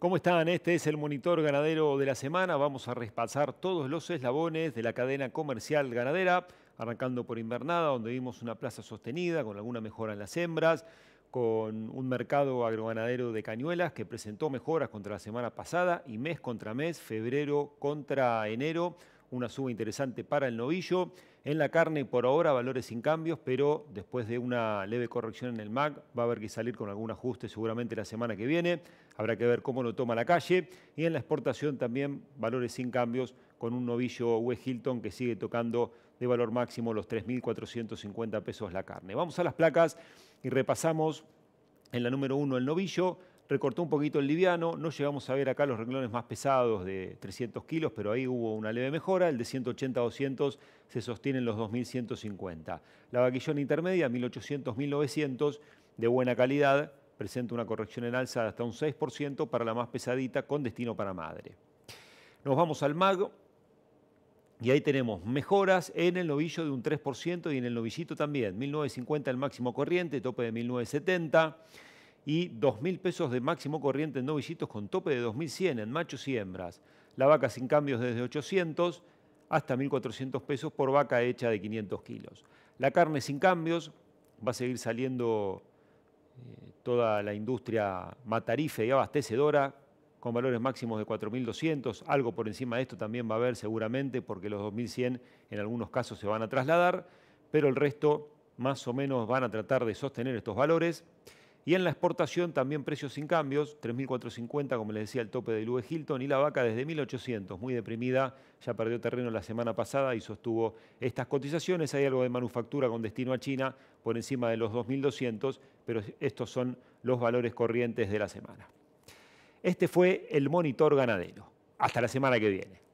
¿Cómo están? Este es el Monitor Ganadero de la Semana. Vamos a repasar todos los eslabones de la cadena comercial ganadera, arrancando por Invernada, donde vimos una plaza sostenida con alguna mejora en las hembras, con un mercado agroganadero de cañuelas que presentó mejoras contra la semana pasada y mes contra mes, febrero contra enero, una suba interesante para el novillo. En la carne por ahora valores sin cambios, pero después de una leve corrección en el MAC va a haber que salir con algún ajuste seguramente la semana que viene. Habrá que ver cómo lo toma la calle. Y en la exportación también valores sin cambios con un novillo West Hilton que sigue tocando de valor máximo los 3.450 pesos la carne. Vamos a las placas y repasamos en la número 1 el novillo recortó un poquito el liviano, no llegamos a ver acá los renglones más pesados de 300 kilos, pero ahí hubo una leve mejora, el de 180 a 200 se sostiene en los 2.150. La vaquillón intermedia, 1.800-1.900, de buena calidad, presenta una corrección en alza de hasta un 6% para la más pesadita con destino para madre. Nos vamos al mago, y ahí tenemos mejoras en el novillo de un 3% y en el novillito también. 1950 el máximo corriente, tope de 1970 y 2.000 pesos de máximo corriente en novillitos con tope de 2.100 en machos y hembras. La vaca sin cambios desde 800 hasta 1.400 pesos por vaca hecha de 500 kilos. La carne sin cambios va a seguir saliendo eh, toda la industria matarife y abastecedora con valores máximos de 4.200, algo por encima de esto también va a haber seguramente porque los 2.100 en algunos casos se van a trasladar, pero el resto más o menos van a tratar de sostener estos valores. Y en la exportación también precios sin cambios, 3.450, como les decía, el tope de UE Hilton y la vaca desde 1.800, muy deprimida, ya perdió terreno la semana pasada y sostuvo estas cotizaciones. Hay algo de manufactura con destino a China por encima de los 2.200, pero estos son los valores corrientes de la semana. Este fue el monitor ganadero. Hasta la semana que viene.